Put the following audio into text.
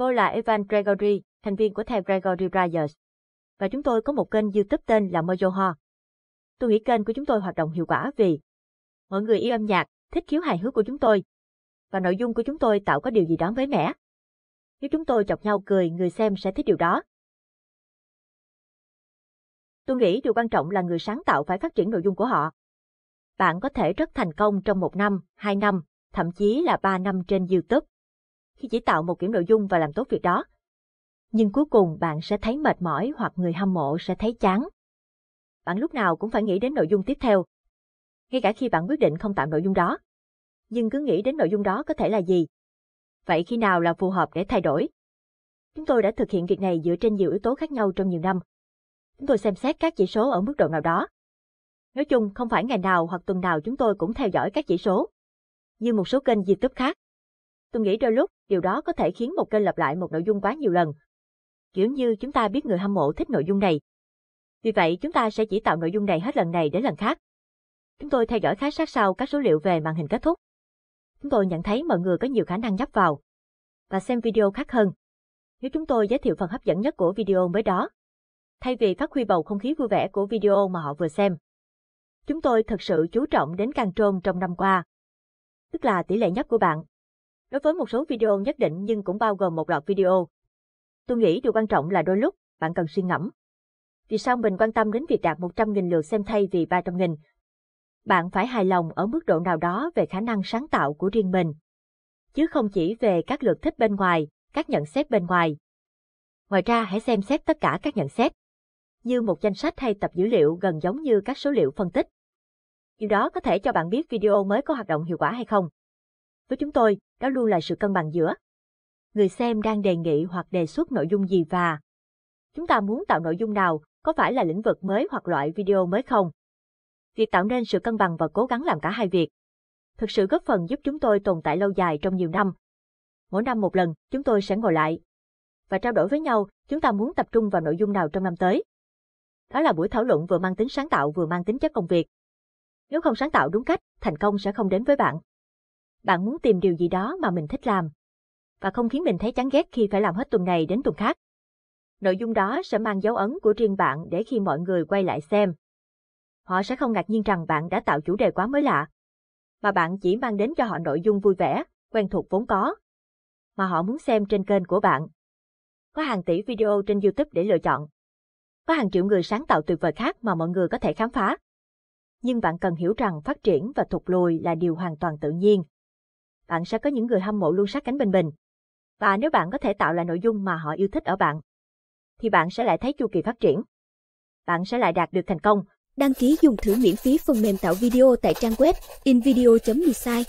Tôi là Evan Gregory, thành viên của The Gregory Brothers. Và chúng tôi có một kênh YouTube tên là Mojo Ho. Tôi nghĩ kênh của chúng tôi hoạt động hiệu quả vì mọi người yêu âm nhạc, thích khiếu hài hước của chúng tôi. Và nội dung của chúng tôi tạo có điều gì đó mới mẻ. Nếu chúng tôi chọc nhau cười, người xem sẽ thích điều đó. Tôi nghĩ điều quan trọng là người sáng tạo phải phát triển nội dung của họ. Bạn có thể rất thành công trong một năm, hai năm, thậm chí là ba năm trên YouTube khi chỉ tạo một kiểu nội dung và làm tốt việc đó. Nhưng cuối cùng bạn sẽ thấy mệt mỏi hoặc người hâm mộ sẽ thấy chán. Bạn lúc nào cũng phải nghĩ đến nội dung tiếp theo. Ngay cả khi bạn quyết định không tạo nội dung đó. Nhưng cứ nghĩ đến nội dung đó có thể là gì. Vậy khi nào là phù hợp để thay đổi? Chúng tôi đã thực hiện việc này dựa trên nhiều yếu tố khác nhau trong nhiều năm. Chúng tôi xem xét các chỉ số ở mức độ nào đó. Nói chung, không phải ngày nào hoặc tuần nào chúng tôi cũng theo dõi các chỉ số. Như một số kênh YouTube khác. Tôi nghĩ đôi lúc, điều đó có thể khiến một kênh lặp lại một nội dung quá nhiều lần. Kiểu như chúng ta biết người hâm mộ thích nội dung này. Vì vậy chúng ta sẽ chỉ tạo nội dung này hết lần này đến lần khác. Chúng tôi theo dõi khá sát sao các số liệu về màn hình kết thúc. Chúng tôi nhận thấy mọi người có nhiều khả năng nhấp vào và xem video khác hơn. Nếu chúng tôi giới thiệu phần hấp dẫn nhất của video mới đó, thay vì phát huy bầu không khí vui vẻ của video mà họ vừa xem. Chúng tôi thật sự chú trọng đến can trôn trong năm qua. Tức là tỷ lệ nhấp của bạn Đối với một số video nhất định nhưng cũng bao gồm một loạt video. Tôi nghĩ điều quan trọng là đôi lúc, bạn cần suy ngẫm. Vì sao mình quan tâm đến việc đạt 100.000 lượt xem thay vì 300.000? Bạn phải hài lòng ở mức độ nào đó về khả năng sáng tạo của riêng mình. Chứ không chỉ về các lượt thích bên ngoài, các nhận xét bên ngoài. Ngoài ra hãy xem xét tất cả các nhận xét. Như một danh sách hay tập dữ liệu gần giống như các số liệu phân tích. Điều đó có thể cho bạn biết video mới có hoạt động hiệu quả hay không. Với chúng tôi, đó luôn là sự cân bằng giữa. Người xem đang đề nghị hoặc đề xuất nội dung gì và chúng ta muốn tạo nội dung nào, có phải là lĩnh vực mới hoặc loại video mới không? Việc tạo nên sự cân bằng và cố gắng làm cả hai việc thực sự góp phần giúp chúng tôi tồn tại lâu dài trong nhiều năm. Mỗi năm một lần, chúng tôi sẽ ngồi lại và trao đổi với nhau chúng ta muốn tập trung vào nội dung nào trong năm tới. Đó là buổi thảo luận vừa mang tính sáng tạo vừa mang tính chất công việc. Nếu không sáng tạo đúng cách, thành công sẽ không đến với bạn bạn muốn tìm điều gì đó mà mình thích làm. Và không khiến mình thấy chán ghét khi phải làm hết tuần này đến tuần khác. Nội dung đó sẽ mang dấu ấn của riêng bạn để khi mọi người quay lại xem. Họ sẽ không ngạc nhiên rằng bạn đã tạo chủ đề quá mới lạ. Mà bạn chỉ mang đến cho họ nội dung vui vẻ, quen thuộc vốn có. Mà họ muốn xem trên kênh của bạn. Có hàng tỷ video trên YouTube để lựa chọn. Có hàng triệu người sáng tạo tuyệt vời khác mà mọi người có thể khám phá nhưng bạn cần hiểu rằng phát triển và thụt lùi là điều hoàn toàn tự nhiên bạn sẽ có những người hâm mộ luôn sát cánh bên mình. Và nếu bạn có thể tạo lại nội dung mà họ yêu thích ở bạn, thì bạn sẽ lại thấy chu kỳ phát triển. Bạn sẽ lại đạt được thành công. Đăng ký dùng thử miễn phí phần mềm tạo video tại trang web invideo.mi